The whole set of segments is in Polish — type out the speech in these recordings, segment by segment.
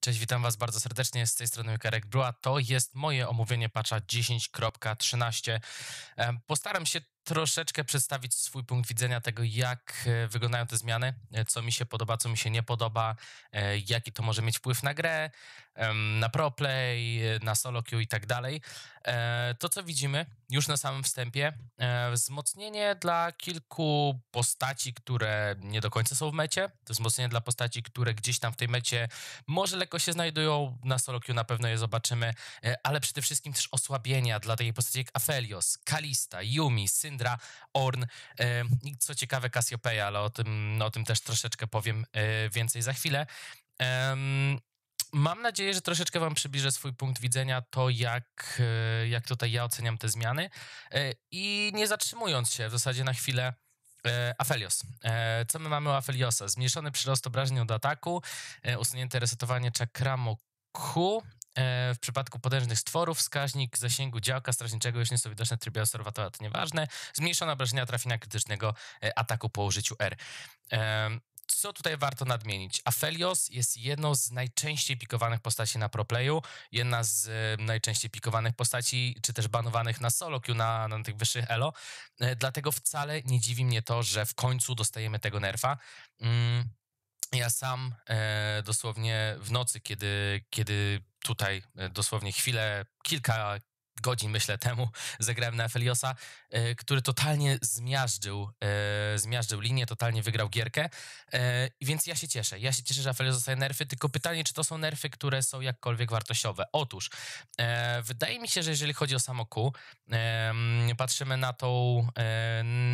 Cześć, witam Was bardzo serdecznie. Z tej strony Karek Brua. To jest moje omówienie patcha 10.13. Postaram się troszeczkę przedstawić swój punkt widzenia tego, jak e, wyglądają te zmiany, e, co mi się podoba, co mi się nie podoba, e, jaki to może mieć wpływ na grę, na ProPlay, na queue i tak dalej. E, to, co widzimy już na samym wstępie, e, wzmocnienie dla kilku postaci, które nie do końca są w mecie, to wzmocnienie dla postaci, które gdzieś tam w tej mecie może lekko się znajdują, na queue na pewno je zobaczymy, e, ale przede wszystkim też osłabienia dla takiej postaci jak Afelios, Kalista, Yumi, Syndra, Orn i co ciekawe Cassiopeia, ale o tym, o tym też troszeczkę powiem więcej za chwilę. Mam nadzieję, że troszeczkę Wam przybliżę swój punkt widzenia, to jak, e, jak tutaj ja oceniam te zmiany. E, I nie zatrzymując się w zasadzie na chwilę, e, Afelios. Co my mamy u Afeliosa? Zmniejszony przyrost obrażeń od ataku, usunięte resetowanie czakramu Q. W przypadku potężnych stworów wskaźnik zasięgu działka strażniczego już nie są widoczne w trybie obserwatora, to nieważne. Zmniejszone obrażenia na krytycznego ataku po użyciu R co tutaj warto nadmienić? Afelios jest jedną z najczęściej pikowanych postaci na proplayu, jedna z e, najczęściej pikowanych postaci, czy też banowanych na solo queue, na, na tych wyższych elo, e, dlatego wcale nie dziwi mnie to, że w końcu dostajemy tego nerfa. Mm, ja sam e, dosłownie w nocy, kiedy, kiedy tutaj dosłownie chwilę, kilka, godzin, myślę, temu zagrałem na Feliosa, e, który totalnie zmiażdżył, e, zmiażdżył linię, totalnie wygrał gierkę, e, więc ja się cieszę. Ja się cieszę, że Felios dostaje nerfy, tylko pytanie, czy to są nerfy, które są jakkolwiek wartościowe. Otóż, wydaje mi się, że jeżeli chodzi o samoku, patrzymy na tą,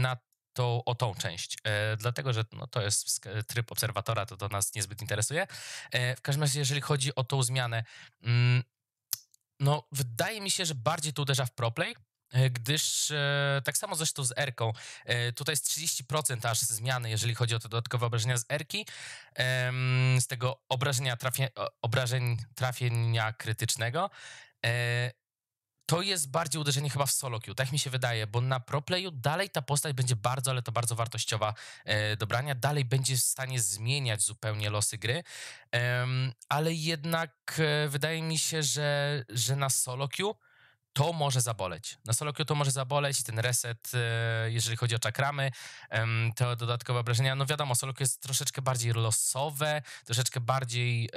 na to o tą część, e, dlatego że no, to jest tryb obserwatora, to to nas niezbyt interesuje. E, w każdym razie, jeżeli chodzi o tą zmianę, mm, no, wydaje mi się, że bardziej to uderza w proplay, e, gdyż e, tak samo zresztą z Erką, e, tutaj jest 30% aż zmiany, jeżeli chodzi o te dodatkowe obrażenia z Erki, z tego obrażenia trafie, obrażeń trafienia krytycznego to jest bardziej uderzenie chyba w solo queue, tak mi się wydaje, bo na proplayu dalej ta postać będzie bardzo, ale to bardzo wartościowa e, do brania, dalej będzie w stanie zmieniać zupełnie losy gry, ale jednak e, wydaje mi się, że, że na solo queue to może zaboleć. Na solo queue to może zaboleć, ten reset, e, jeżeli chodzi o czakramy, te dodatkowe obrażenia, no wiadomo, solo queue jest troszeczkę bardziej losowe, troszeczkę bardziej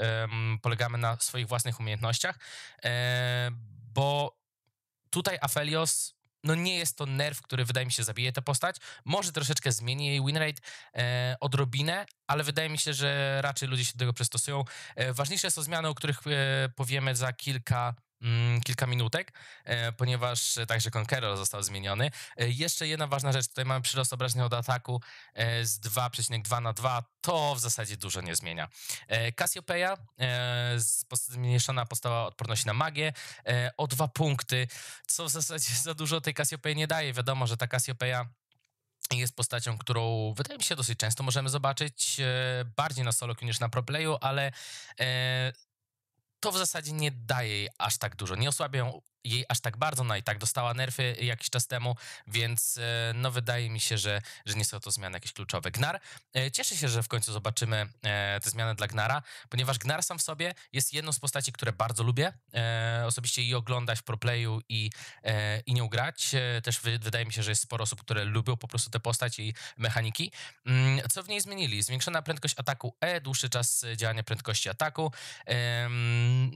polegamy na swoich własnych umiejętnościach, e, bo Tutaj Afelios, no nie jest to nerw, który wydaje mi się zabije tę postać. Może troszeczkę zmieni jej winrate e, odrobinę, ale wydaje mi się, że raczej ludzie się do tego przystosują. E, ważniejsze są zmiany, o których e, powiemy za kilka Mm, kilka minutek, e, ponieważ także Conqueror został zmieniony. E, jeszcze jedna ważna rzecz, tutaj mamy przyrost obrażeń od ataku e, z 2,2 na 2, to w zasadzie dużo nie zmienia. Cassiopeia, zmniejszona postawa odporności na magię o 2 punkty, co w zasadzie za dużo tej Cassiopeia nie daje. Wiadomo, że ta Cassiopeia jest postacią, którą wydaje mi się dosyć często możemy zobaczyć bardziej na solo niż na proplayu, ale to w zasadzie nie daje jej aż tak dużo. Nie osłabia ją jej aż tak bardzo, no i tak dostała nerfy jakiś czas temu, więc e, no wydaje mi się, że, że nie są to zmiany jakieś kluczowe. Gnar, e, cieszę się, że w końcu zobaczymy e, te zmiany dla Gnara, ponieważ Gnar sam w sobie jest jedną z postaci, które bardzo lubię, osobiście i oglądać w proplayu i, i nią grać, też wydaje mi się, że jest sporo osób, które lubią po prostu tę postać i mechaniki. Mm, co w niej zmienili? Zwiększona prędkość ataku E, dłuższy czas działania prędkości ataku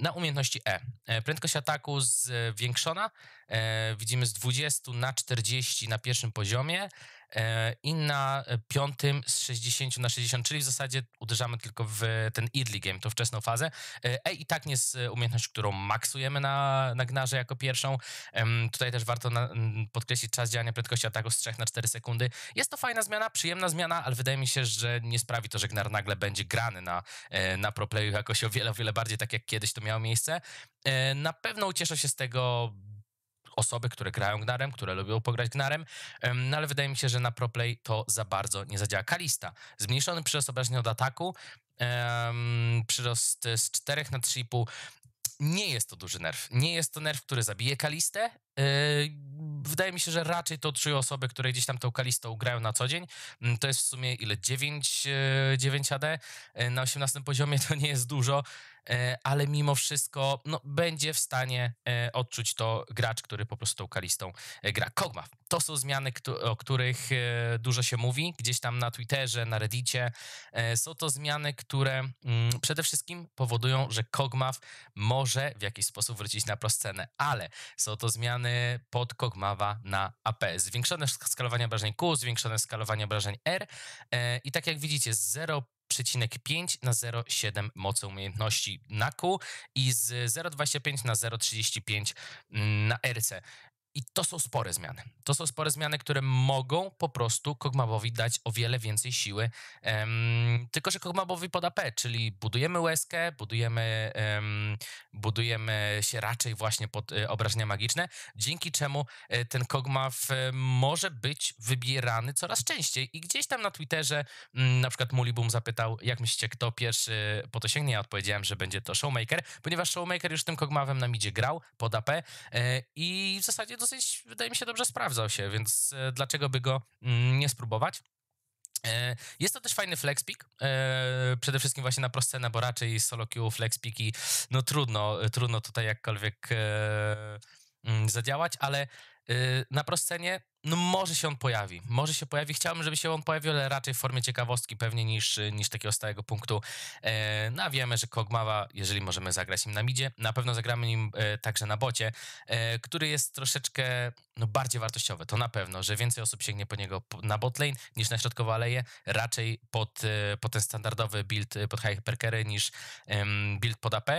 na umiejętności E. Prędkość ataku z powiększona. E, widzimy z 20 na 40 na pierwszym poziomie, E, Inna piątym z 60 na 60, czyli w zasadzie uderzamy tylko w ten early game, tą wczesną fazę. E i tak nie jest umiejętność, którą maksujemy na, na gnarze jako pierwszą. Tutaj też warto na, podkreślić czas działania prędkości ataku z 3 na 4 sekundy. Jest to fajna zmiana, przyjemna zmiana, ale wydaje mi się, że nie sprawi to, że gnar nagle będzie grany na, e, na proplayu jakoś o wiele, o wiele bardziej tak jak kiedyś to miało miejsce. E, na pewno ucieszę się z tego osoby, które grają gnarem, które lubią pograć gnarem, no ale wydaje mi się, że na proplay to za bardzo nie zadziała. Kalista, zmniejszony przyrost obrażeń od ataku, um, przyrost z 4 na 3,5, nie jest to duży nerw. Nie jest to nerw, który zabije kalistę. Yy, wydaje mi się, że raczej to trzy osoby, które gdzieś tam tą kalistę grają na co dzień. Mm, to jest w sumie ile? 9, 9 AD na 18 poziomie to nie jest dużo. E, ale mimo wszystko no, będzie w stanie e, odczuć to gracz, który po prostu tą kalistą e, gra. Kogmav. To są zmiany, o których dużo się mówi, gdzieś tam na Twitterze, na Reddicie. Są to zmiany, które mm, przede wszystkim powodują, że Kogmaw może w jakiś sposób wrócić na proscenę, ale są to zmiany pod Kogmawa na AP. Zwiększone skalowanie obrażeń Q, zwiększone skalowanie obrażeń R i tak jak widzicie z 0 0,5 na 0,7 mocy umiejętności na Q i z 0,25 na 0,35 na RC. I to są spore zmiany. To są spore zmiany, które mogą po prostu Kogmabowi dać o wiele więcej siły. Um, tylko, że Kogmabowi pod AP, czyli budujemy łezkę, budujemy, um, budujemy się raczej właśnie pod e, obrażenia magiczne, dzięki czemu e, ten Kogmaw e, może być wybierany coraz częściej. I gdzieś tam na Twitterze mm, na przykład Mulibum zapytał, jak myślicie, kto pierwszy po to sięgnie? Ja odpowiedziałem, że będzie to Showmaker, ponieważ Showmaker już tym Kogmawem na midzie grał, pod AP i w zasadzie dosyć, wydaje mi się, dobrze sprawdzał się, więc e, dlaczego by go mm, nie spróbować? E, jest to też fajny flexpik, e, przede wszystkim właśnie na proscenę, bo raczej solo queue, flexpiki, no trudno, trudno tutaj jakkolwiek mm, zadziałać, ale na proscenie no może się on pojawi, może się pojawi. Chciałbym, żeby się on pojawił, ale raczej w formie ciekawostki pewnie niż, niż takiego stałego punktu. E, no a wiemy, że Kogmawa, jeżeli możemy zagrać im na midzie, na pewno zagramy nim e, także na bocie, e, który jest troszeczkę no, bardziej wartościowy, to na pewno, że więcej osób sięgnie po niego na botlane niż na środkową aleję, raczej pod, e, pod ten standardowy build e, pod Perkere niż build pod AP.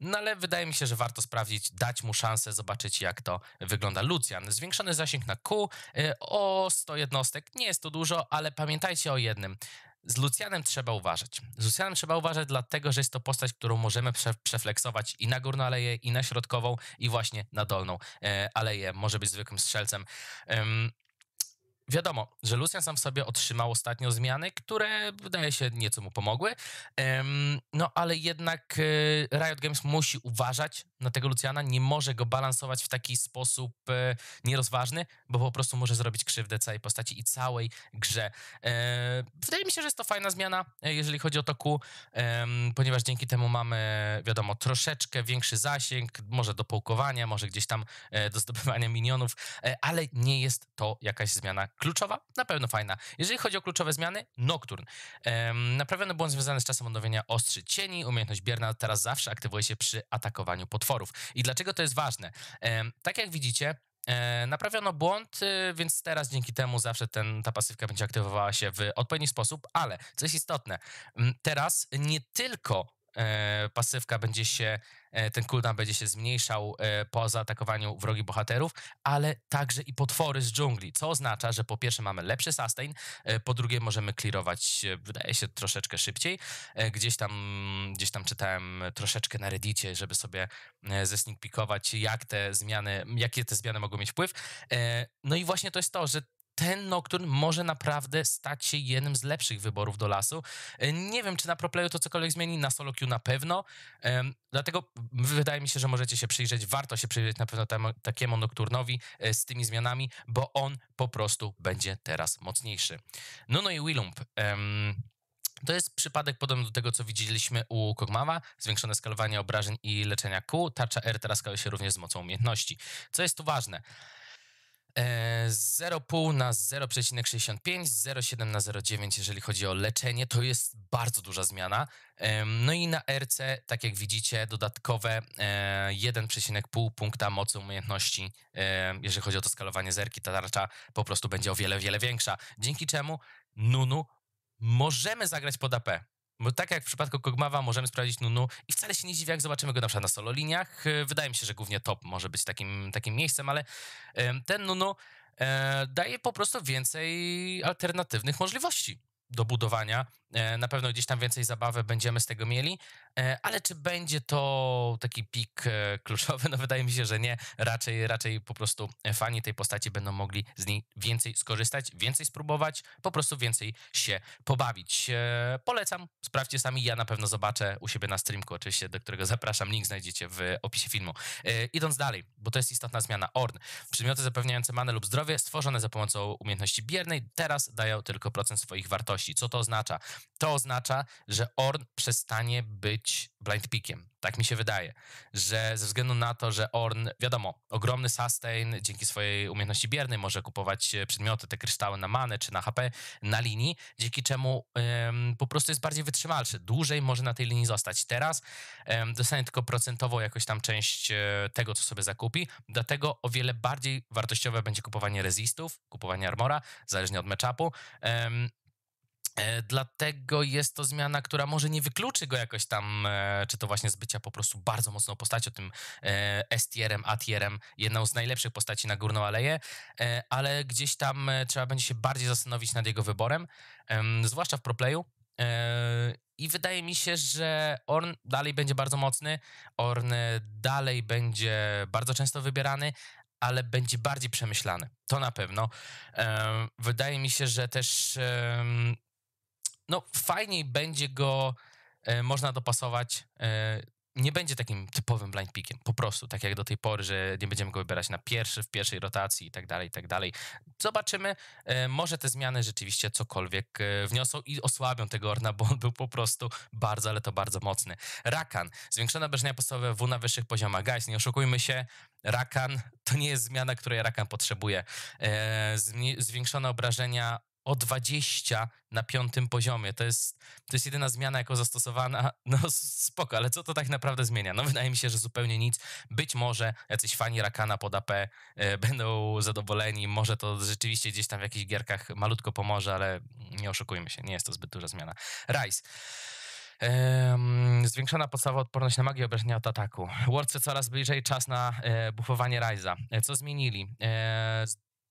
No ale wydaje mi się, że warto sprawdzić, dać mu szansę, zobaczyć jak to wygląda. Lucian, zwiększony zasięg na Q y, o 100 jednostek. Nie jest to dużo, ale pamiętajcie o jednym. Z Lucianem trzeba uważać. Z Lucianem trzeba uważać, dlatego że jest to postać, którą możemy prze przefleksować i na górną aleję, i na środkową, i właśnie na dolną e, aleję. Może być zwykłym strzelcem. Wiadomo, że Lucian sam w sobie otrzymał ostatnio zmiany, które wydaje się nieco mu pomogły. No ale jednak e, Riot Games musi uważać na tego Luciana, nie może go balansować w taki sposób e, nierozważny, bo po prostu może zrobić krzywdę całej postaci i całej grze. E, wydaje mi się, że jest to fajna zmiana, jeżeli chodzi o toku, ponieważ dzięki temu mamy, wiadomo, troszeczkę większy zasięg, może do połkowania, może gdzieś tam do zdobywania minionów, ale nie jest to jakaś zmiana, Kluczowa? Na pewno fajna. Jeżeli chodzi o kluczowe zmiany, Nocturne. Ehm, naprawiono błąd związany z czasem odnowienia ostrzy cieni. Umiejętność Bierna teraz zawsze aktywuje się przy atakowaniu potworów. I dlaczego to jest ważne? Ehm, tak jak widzicie, E, naprawiono błąd, e, więc teraz dzięki temu zawsze ten, ta pasywka będzie aktywowała się w odpowiedni sposób, ale co jest istotne, teraz nie tylko E, pasywka będzie się, e, ten cooldown będzie się zmniejszał e, po zaatakowaniu wrogi bohaterów, ale także i potwory z dżungli, co oznacza, że po pierwsze mamy lepszy sustain, po drugie możemy clearować, wydaje się, troszeczkę szybciej. Gdzieś tam, gdzieś tam czytałem troszeczkę na reddicie, żeby sobie zesneak jak te zmiany, jakie te zmiany mogą mieć wpływ. No i właśnie to jest to, że ten Nocturne może naprawdę stać się jednym z lepszych wyborów do lasu. E, nie wiem, czy na ProPlayu to cokolwiek zmieni, na solo queue na pewno, dlatego wydaje mi się, że możecie się przyjrzeć, warto się przyjrzeć na pewno tam, takiemu Nocturnowi e, z tymi zmianami, bo on po prostu będzie teraz mocniejszy. No no i Willump. To jest przypadek podobny do tego, co widzieliśmy u Kogmawa. Zwiększone skalowanie obrażeń i leczenia kół. Tarcza R teraz skaluje się również z mocą umiejętności. Co jest tu ważne? 0,5 e, na 0,65, 0,7 na 0,9, jeżeli chodzi o leczenie, to jest bardzo duża zmiana. No i na RC, tak jak widzicie, dodatkowe 1,5 e, punkta mocy umiejętności, e, jeżeli chodzi o to skalowanie zerki, ta tarcza po prostu będzie o wiele, wiele większa. Dzięki czemu Nunu możemy zagrać pod AP. Bo tak jak w przypadku Kogmawa możemy sprawdzić Nunu i wcale się nie dziwię, jak zobaczymy go na przykład na solo liniach. E, wydaje mi się, że głównie top może być takim, takim miejscem, ale ten Nunu e, daje po prostu więcej alternatywnych możliwości do budowania E, na pewno gdzieś tam więcej zabawy będziemy z tego mieli, e, ale czy będzie to taki pik e, kluczowy? No wydaje mi się, że nie. Raczej, raczej po prostu fani tej postaci będą mogli z niej więcej skorzystać, więcej spróbować, po prostu więcej się pobawić. Polecam, sprawdźcie sami, ja na pewno zobaczę u siebie na streamku oczywiście, do którego zapraszam, link znajdziecie w opisie filmu. Idąc dalej, bo to jest istotna zmiana, ORN. Przedmioty zapewniające manę lub zdrowie stworzone za pomocą umiejętności biernej teraz dają tylko procent swoich wartości. Co to oznacza? to oznacza, że Orn przestanie być blind pickiem. Tak mi się wydaje, że ze względu na to, że Orn, wiadomo, ogromny sustain dzięki swojej umiejętności biernej może kupować e, przedmioty, te kryształy na manę czy na HP na linii, dzięki czemu ym, po prostu jest bardziej wytrzymalszy. Dłużej może na tej linii zostać. Teraz ym, dostanie tylko procentowo jakoś tam część y, tego, co sobie zakupi, dlatego o wiele bardziej wartościowe będzie kupowanie resistów, kupowanie armora, zależnie od matchupu. Ym, E, dlatego jest to zmiana, która może nie wykluczy go jakoś tam, e, czy to właśnie z bycia po prostu bardzo mocną postacią, tym e, S-tierem, A-tierem, jedną z najlepszych postaci na Górną Aleję, ale gdzieś tam trzeba będzie się bardziej zastanowić nad jego wyborem, zwłaszcza w proplayu. I wydaje mi się, że Orn dalej będzie bardzo mocny, Orn dalej będzie bardzo często wybierany, ale będzie bardziej przemyślany. To na pewno. Wydaje mi się, że też no fajniej będzie go e, można dopasować. E, nie będzie takim typowym blind pickiem, po prostu, tak jak do tej pory, że nie będziemy go wybierać na pierwszy, w pierwszej rotacji i tak dalej, i tak dalej. Zobaczymy, e, może te zmiany rzeczywiście cokolwiek wniosą i osłabią tego Orna, bo on był po prostu bardzo, ale to bardzo mocny. Rakan, zwiększone obrażenia podstawowe W na wyższych poziomach. Guys, nie oszukujmy się, Rakan to nie jest zmiana, której Rakan potrzebuje. Zwiększone obrażenia o 20 na piątym poziomie. To jest, to jest jedyna zmiana jako zastosowana. No spoko, ale co to tak naprawdę zmienia? No wydaje mi się, że zupełnie nic. Być może jacyś fani Rakana pod AP y, e, będą zadowoleni. Może to rzeczywiście gdzieś tam w jakichś gierkach malutko pomoże, ale nie oszukujmy się, nie jest to zbyt duża zmiana. Rise. zwiększona podstawa odporność na magię obecnie od ataku. Warce coraz bliżej czas na e, bufowanie Rise'a. E, co zmienili? E,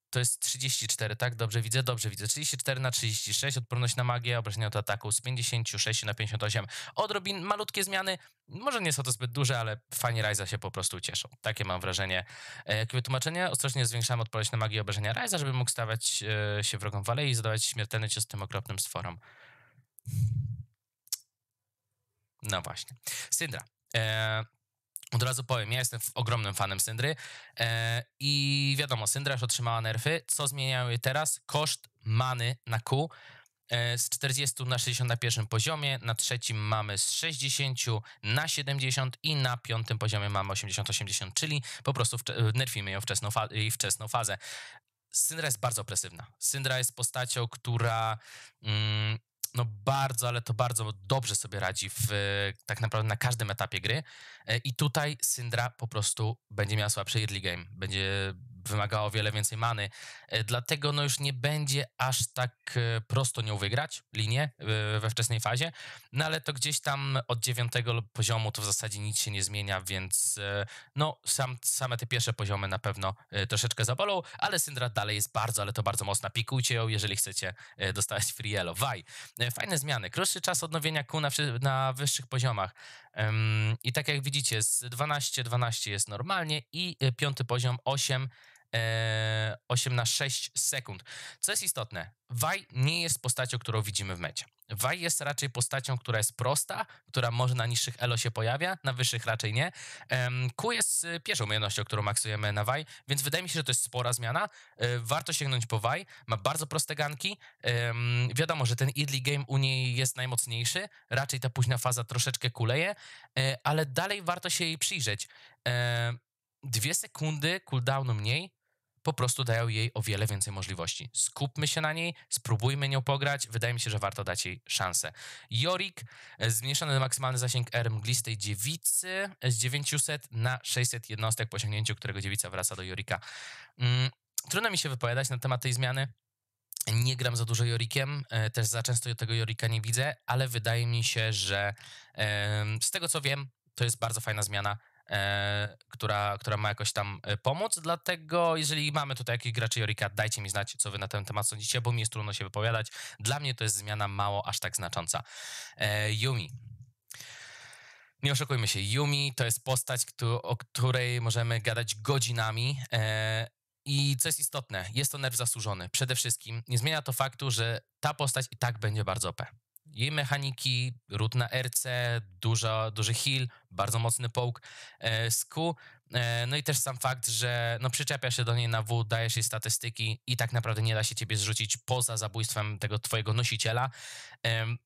to jest 34, tak? Dobrze widzę? Dobrze widzę. 34 na 36, odporność na magię, obrażenia od ataku z 56 na 58. Odrobin, malutkie zmiany, może nie są to zbyt duże, ale fani Ryza się po prostu cieszą. Takie mam wrażenie. E, jakie wytłumaczenie? Ostrożnie zwiększamy odporność na magię i obrażenia Ryza, żeby mógł stawać e, się wrogą w alei i zadawać śmiertelny cios tym okropnym stworom. No właśnie. Syndra. E od razu powiem, ja jestem ogromnym fanem Syndry e, i wiadomo, Syndra już otrzymała nerfy. Co zmieniają je teraz? Koszt many na Q e, z 40 na 60 na pierwszym poziomie, na trzecim mamy z 60 na 70 i na piątym poziomie mamy 80-80, czyli po prostu nerfimy ją wczesną fa- jej wczesną fazę. Syndra jest bardzo opresywna. Syndra jest postacią, która mm, no bardzo, ale to bardzo dobrze sobie radzi w, e, tak naprawdę na każdym etapie gry. E, I tutaj Syndra po prostu będzie miała słabsze early game. Będzie, wymagało o wiele więcej many, e, dlatego no już nie będzie aż tak e, prosto nią wygrać linię e, we wczesnej fazie, no ale to gdzieś tam od dziewiątego poziomu to w zasadzie nic się nie zmienia, więc no sam, same te pierwsze poziomy na pewno troszeczkę zabolą, ale Syndra dalej jest bardzo, ale to bardzo mocna. Pikujcie ją, jeżeli chcecie dostać free yellow. Waj, fajne zmiany. Krótszy czas odnowienia kół na, na wyższych poziomach. I tak jak widzicie, z 12-12 jest normalnie i piąty poziom 8 8 na 6 sekund. Co jest istotne, Waj nie jest postacią, którą widzimy w mecie. Waj jest raczej postacią, która jest prosta, która może na niższych elo się pojawia, na wyższych raczej nie. Q jest y, pierwszą umiejętnością, którą maksujemy na Waj, więc wydaje mi się, że to jest spora zmiana. E, warto sięgnąć po Waj, ma bardzo proste ganki. Wiadomo, że ten early game u niej jest najmocniejszy, raczej ta późna faza troszeczkę kuleje, e, ale dalej warto się jej przyjrzeć. E, dwie sekundy cooldownu mniej, po prostu dają jej o wiele więcej możliwości. Skupmy się na niej, spróbujmy nią pograć. Wydaje mi się, że warto dać jej szansę. Jorik, e, zmniejszony maksymalny zasięg R mglistej dziewicy e, z 900 na 600 jednostek, po osiągnięciu którego dziewica wraca do Jorika. Mm, trudno mi się wypowiadać na temat tej zmiany. Nie gram za dużo Jorikiem, e, też za często tego Jorika nie widzę, ale wydaje mi się, że z tego co wiem, to jest bardzo fajna zmiana. E, która, która ma jakoś tam e, pomóc. Dlatego, jeżeli mamy tutaj jakichś graczy Jorika, dajcie mi znać, co wy na ten temat sądzicie, bo mi jest trudno się wypowiadać. Dla mnie to jest zmiana mało aż tak znacząca. E, Yumi. Nie oszukujmy się, Yumi to jest postać, o której możemy gadać godzinami. I co jest istotne, jest to nerw zasłużony. Przede wszystkim nie zmienia to faktu, że ta postać i tak będzie bardzo OP jej mechaniki, ród na RC, duża, duży heal, bardzo mocny połk. Sku e, E, no i też sam fakt, że no przyczepia się do niej na W, dajesz jej statystyki i tak naprawdę nie da się ciebie zrzucić poza zabójstwem tego twojego nosiciela,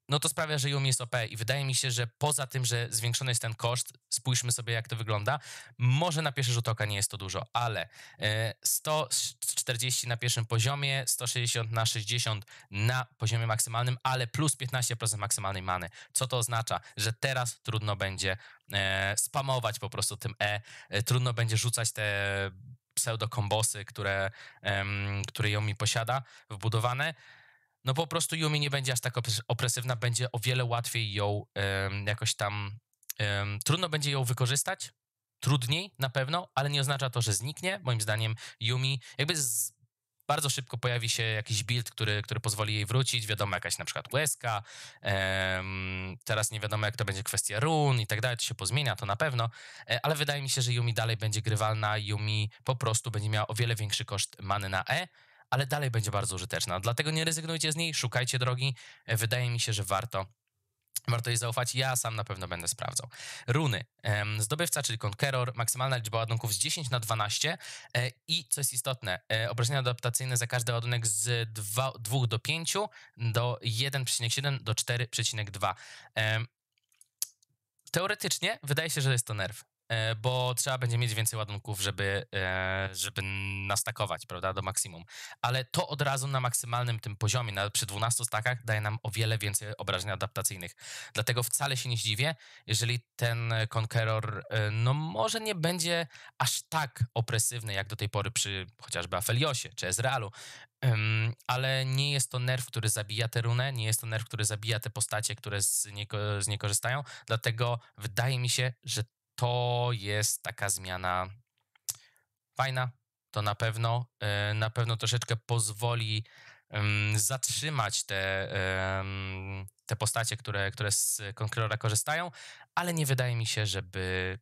no to sprawia, że Yumi jest OP i wydaje mi się, że poza tym, że zwiększony jest ten koszt, spójrzmy sobie jak to wygląda, może na pierwszy rzut oka nie jest to dużo, ale 140 e, na pierwszym poziomie, 160 na 60 na poziomie maksymalnym, ale plus 15% maksymalnej many. Co to oznacza? Że teraz trudno będzie E, spamować po prostu tym e. e. Trudno będzie rzucać te pseudo kombosy które, które Yumi posiada wbudowane. No po prostu Yumi nie będzie aż tak opresywna, będzie o wiele łatwiej ją jakoś tam... Trudno będzie ją wykorzystać, trudniej na pewno, ale nie oznacza to, że zniknie. Moim zdaniem Yumi, jakby z, bardzo szybko pojawi się jakiś build, który, który pozwoli jej wrócić, wiadomo, jakaś na przykład łezka, teraz nie wiadomo, jak to będzie kwestia run i tak dalej, to się pozmienia, to na pewno, e, ale wydaje mi się, że Yumi dalej będzie grywalna, Yumi po prostu będzie miała o wiele większy koszt many na E, ale dalej będzie bardzo użyteczna, dlatego nie rezygnujcie z niej, szukajcie drogi, e, wydaje mi się, że warto Warto jej zaufać, ja sam na pewno będę sprawdzał. Runy. Zdobywca, czyli Conqueror, maksymalna liczba ładunków z 10 na 12 e, i, co jest istotne, e, obrażenia adaptacyjne za każdy ładunek z 2, 2 do 5 do 1,7 do 4,2. Teoretycznie wydaje się, że jest to nerw. E, bo trzeba będzie mieć więcej ładunków, żeby, e, żeby nastakować, prawda, do maksimum. Ale to od razu na maksymalnym tym poziomie, na, przy 12 stakach, daje nam o wiele więcej obrażeń adaptacyjnych. Dlatego wcale się nie zdziwię, jeżeli ten Conqueror, e, no może nie będzie aż tak opresywny, jak do tej pory przy chociażby Afeliosie czy Ezrealu, ale nie jest to nerw, który zabija tę runę, nie jest to nerw, który zabija te postacie, które z niego, z niej korzystają, dlatego wydaje mi się, że to jest taka zmiana fajna. To na pewno, y, na pewno troszeczkę pozwoli zatrzymać te, te postacie, które, które z Conquerora korzystają, ale nie wydaje mi się, żeby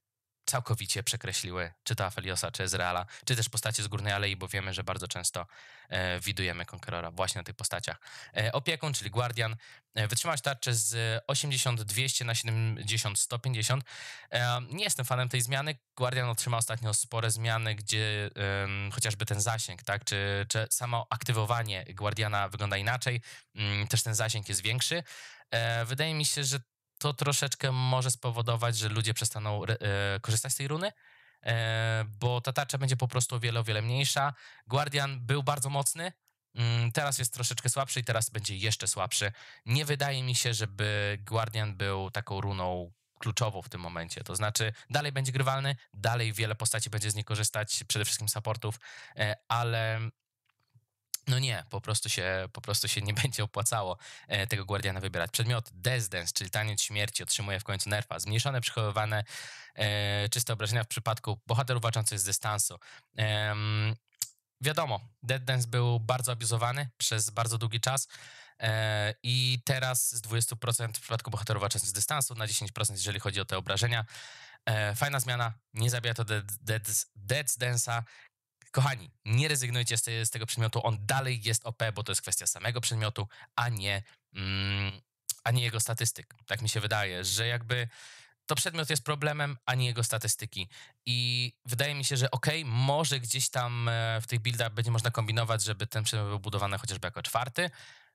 całkowicie przekreśliły czy to Afeliosa, czy Ezreala, czy też postacie z Górnej Alei, bo wiemy, że bardzo często e, widujemy Conquerora właśnie na tych postaciach. E, opiekun, czyli Guardian, e, tarczę z 80-200 na 70-150. E, nie jestem fanem tej zmiany. Guardian otrzymał ostatnio spore zmiany, gdzie chociażby ten zasięg, tak, czy, czy samo aktywowanie Guardiana wygląda inaczej, mm, też ten zasięg jest większy. E, wydaje mi się, że to troszeczkę może spowodować, że ludzie przestaną e, korzystać z tej runy, e, bo ta tarcza będzie po prostu o wiele, o wiele mniejsza. Guardian był bardzo mocny, mm, Teraz jest troszeczkę słabszy i teraz będzie jeszcze słabszy. Nie wydaje mi się, żeby Guardian był taką runą kluczową w tym momencie. To znaczy, dalej będzie grywalny, dalej wiele postaci będzie z niej korzystać, przede wszystkim supportów, e, ale no nie, po prostu się, po prostu się nie będzie opłacało e, tego Guardiana wybierać. Przedmiot Death Dance, czyli taniec śmierci, otrzymuje w końcu nerfa. Zmniejszone, przechowywane e, czyste obrażenia w przypadku bohaterów walczących z dystansu. E, wiadomo, Dead Dance był bardzo abuzowany przez bardzo długi czas e, i teraz z 20% w przypadku bohaterów walczących z dystansu na 10% jeżeli chodzi o te obrażenia. E, fajna zmiana, nie zabija to Dead, dead Dance'a, Kochani, nie rezygnujcie z, z, tego przedmiotu, on dalej jest OP, bo to jest kwestia samego przedmiotu, a nie, mm, a nie jego statystyk. Tak mi się wydaje, że jakby to przedmiot jest problemem, a nie jego statystyki. I wydaje mi się, że ok, może gdzieś tam e, w tych buildach będzie można kombinować, żeby ten przedmiot był budowany chociażby jako czwarty,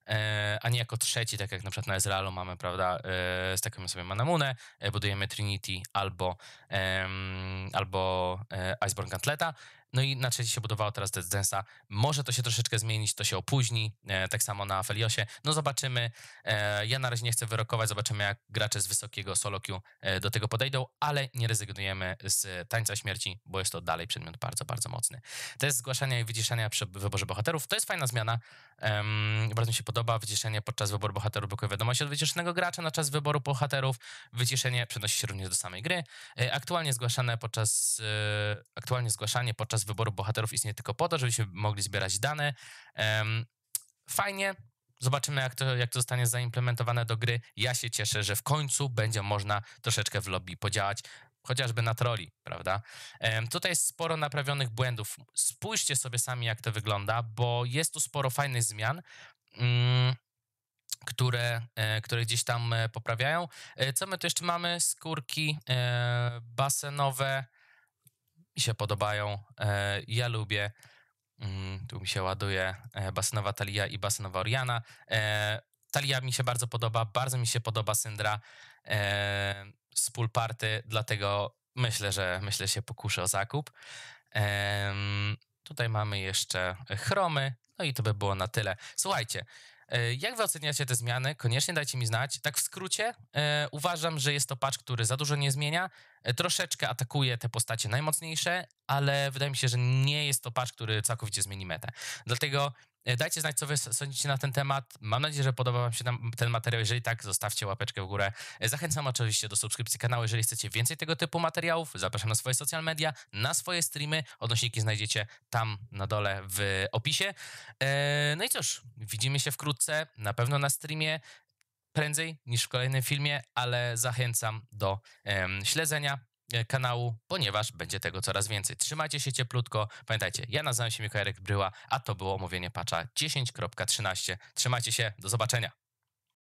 e, a nie jako trzeci, tak jak na przykład na Ezrealu mamy, prawda, e, stakujemy sobie Manamunę, budujemy Trinity albo, albo Iceborne Gauntleta, no i na trzeci się budowało teraz Dead Może to się troszeczkę zmienić, to się opóźni, e, tak samo na Feliosie. No zobaczymy. E, ja na razie nie chcę wyrokować, zobaczymy jak gracze z wysokiego solo queue e, do tego podejdą, ale nie rezygnujemy z tańca śmierci, bo jest to dalej przedmiot bardzo, bardzo mocny. jest zgłaszania i wyciszenie przy wyborze bohaterów. To jest fajna zmiana. bardzo mi się podoba. Wyciszenie podczas wyboru bohaterów blokuje wiadomość od wyciszonego gracza na czas wyboru bohaterów. Wyciszenie przenosi się również do samej gry. E, aktualnie zgłaszane podczas... E, aktualnie zgłaszanie podczas podczas wyboru bohaterów istnieje tylko po to, żebyśmy mogli zbierać dane. Fajnie, Zobaczymy, jak to, jak to zostanie zaimplementowane do gry. Ja się cieszę, że w końcu będzie można troszeczkę w lobby podziałać, chociażby na troli, prawda? Um, tutaj jest sporo naprawionych błędów. Spójrzcie sobie sami, jak to wygląda, bo jest tu sporo fajnych zmian. Um, które, e, które gdzieś tam e, poprawiają. E, co my tu jeszcze mamy? Skórki basenowe, mi się podobają. E, ja lubię. Mm, tu mi się ładuje e, basenowa Talia i basenowa Oriana. E, talia mi się bardzo podoba, bardzo mi się podoba Syndra z Pulparty. party, dlatego myślę, że myślę że się pokuszę o zakup. Tutaj mamy jeszcze chromy, no i to by było na tyle. Słuchajcie, E, jak wy oceniacie te zmiany? Koniecznie dajcie mi znać. Tak w skrócie, e, uważam, że jest to patch, który za dużo nie zmienia. E, troszeczkę atakuje te postacie najmocniejsze, ale wydaje mi się, że nie jest to patch, który całkowicie zmieni metę. Dlatego E, dajcie znać, co wy sądzicie na ten temat. Mam nadzieję, że podoba wam się ten materiał. Jeżeli tak, zostawcie łapeczkę w górę. E, zachęcam oczywiście do subskrypcji kanału, jeżeli chcecie więcej tego typu materiałów. Zapraszam na swoje social media, na swoje streamy. Odnośniki znajdziecie tam na dole w opisie. E, no i cóż, widzimy się wkrótce, na pewno na streamie prędzej niż w kolejnym filmie, ale zachęcam do śledzenia E, kanału, ponieważ będzie tego coraz więcej. Trzymajcie się cieplutko. Pamiętajcie, ja nazywam się Mikołaj Bryła, a to było omówienie patcha 10.13. Trzymajcie się, do zobaczenia.